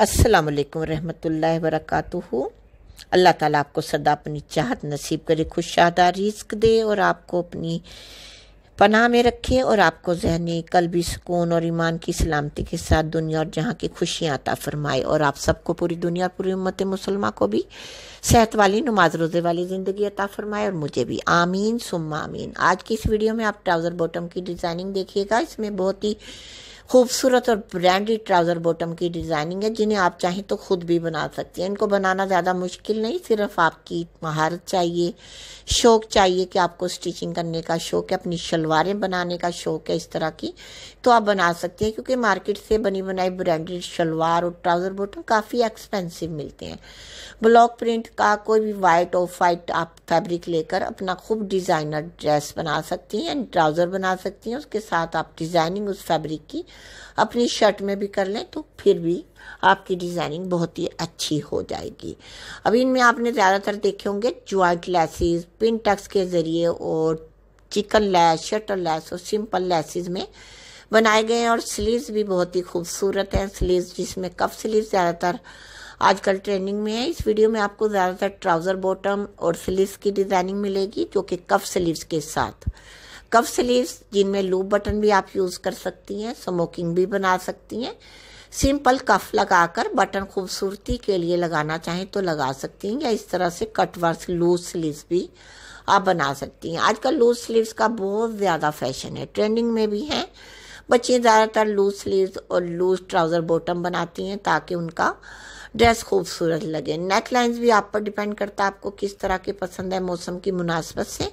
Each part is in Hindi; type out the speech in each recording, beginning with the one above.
अस्सलाम वालेकुम रहमतुल्लाहि वरकatuहू अल्लाह ताला आपको सदा अपनी चाहत नसीब करे खुशादा रिस्क दे और आपको अपनी पनाह में रखे और आपको जहनी कल भी सुकून और ईमान की सलामती के साथ दुनिया और जहाँ की खुशियाँ अता फरमाए और आप सबको पूरी दुनिया और पूरी उम्मत मुसलमा को भी सेहत वाली नमाज रोज़े वाली ज़िंदगी अता फरमाए और मुझे भी आमीन सुम आमीन आज की इस वीडियो में आप ट्राउज़र बॉटम की डिज़ाइनिंग देखिएगा इसमें बहुत ही खूबसूरत और ब्रांडेड ट्राउज़र बॉटम की डिज़ाइनिंग है जिन्हें आप चाहें तो खुद भी बना सकती हैं इनको बनाना ज़्यादा मुश्किल नहीं सिर्फ आपकी महारत चाहिए शौक़ चाहिए कि आपको स्टिचिंग करने का शौक़ है अपनी शलवारें बनाने का शौक़ है इस तरह की तो आप बना सकते हैं क्योंकि मार्केट से बनी बनाई ब्रांडेड शलवार और ट्राउज़र बॉटम काफ़ी एक्सपेंसिव मिलते हैं ब्लॉक प्रिंट का कोई भी वाइट ऑफ वाइट आप फैब्रिक लेकर अपना खूब डिज़ाइनर ड्रेस बना सकती हैं ट्राउज़र बना सकती हैं उसके साथ आप डिज़ाइनिंग उस फैब्रिक की अपनी शर्ट में भी कर लें तो फिर भी आपकी डिज़ाइनिंग बहुत ही अच्छी हो जाएगी अब इनमें आपने ज़्यादातर देखे होंगे ज्वाइंट लैसेस पिन टक्स के ज़रिए और चिकन लैस शटर लैस और सिंपल लैसेस में बनाए गए हैं और स्लीव्स भी बहुत ही खूबसूरत हैं स्लीव्स जिसमें कफ स्लीव ज़्यादातर आजकल ट्रेंडिंग में है इस वीडियो में आपको ज़्यादातर ट्राउज़र बॉटम और स्लीव्स की डिज़ाइनिंग मिलेगी जो कि कफ स्लीव्स के साथ कफ स्लीव्स जिनमें लूप बटन भी आप यूज़ कर सकती हैं स्मोकिंग भी बना सकती हैं सिंपल कफ लगाकर बटन खूबसूरती के लिए लगाना चाहें तो लगा सकती हैं या इस तरह से कट लूज स्लीव भी आप बना सकती हैं आजकल लूज स्लीव्स का बहुत ज़्यादा फैशन है ट्रेंडिंग में भी है बच्चे ज़्यादातर लूज स्लीव्स और लूज ट्राउज़र बॉटम बनाती हैं ताकि उनका ड्रेस खूबसूरत लगे नेक लाइन्स भी आप पर डिपेंड करता है आपको किस तरह के पसंद है मौसम की मुनासबत से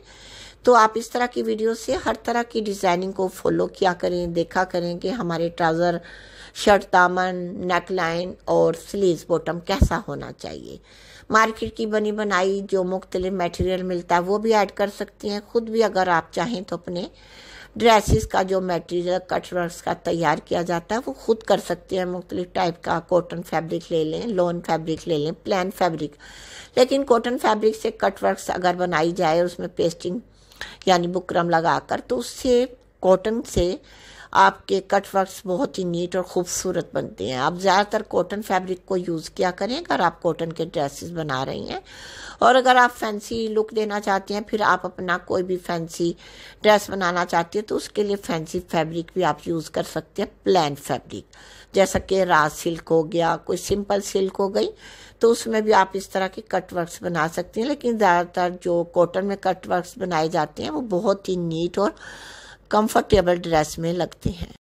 तो आप इस तरह की वीडियो से हर तरह की डिज़ाइनिंग को फॉलो किया करें देखा करें कि हमारे ट्राउज़र शर्ट दामन नेक लाइन और स्लीव बॉटम कैसा होना चाहिए मार्केट की बनी बनाई जो मुख्तलिफ मटेरियल मिलता है वो भी ऐड कर सकती हैं ख़ुद भी अगर आप चाहें तो अपने ड्रेसेस का जो मटेरियल कटवर्स का तैयार किया जाता है वो खुद कर सकते हैं मुख्तलिफ टाइप का कॉटन फैब्रिक ले लें लॉन फैब्रिक ले लें प्लान फैब्रिक लेकिन कॉटन फैब्रिक से कटवर्क्स अगर बनाई जाए उसमें पेस्टिंग यानी बुकरम लगाकर तो उससे कॉटन से आपके कट वर्क्स बहुत ही नीट और खूबसूरत बनते हैं आप ज़्यादातर कॉटन फैब्रिक को यूज़ किया करें अगर आप कॉटन के ड्रेसेस बना रही हैं और अगर आप फैंसी लुक देना चाहती हैं फिर आप अपना कोई भी फैंसी ड्रेस बनाना चाहती हैं तो उसके लिए फैंसी फैब्रिक भी आप यूज़ कर सकते हैं प्लान फैब्रिक जैसा कि रा सिल्क हो गया कोई सिंपल सिल्क हो गई तो उसमें भी आप इस तरह के कट वर्क्स बना सकती हैं लेकिन ज़्यादातर जो कॉटन में कट बनाए जाते हैं वो बहुत ही नीट और कंफर्टेबल ड्रेस में लगते हैं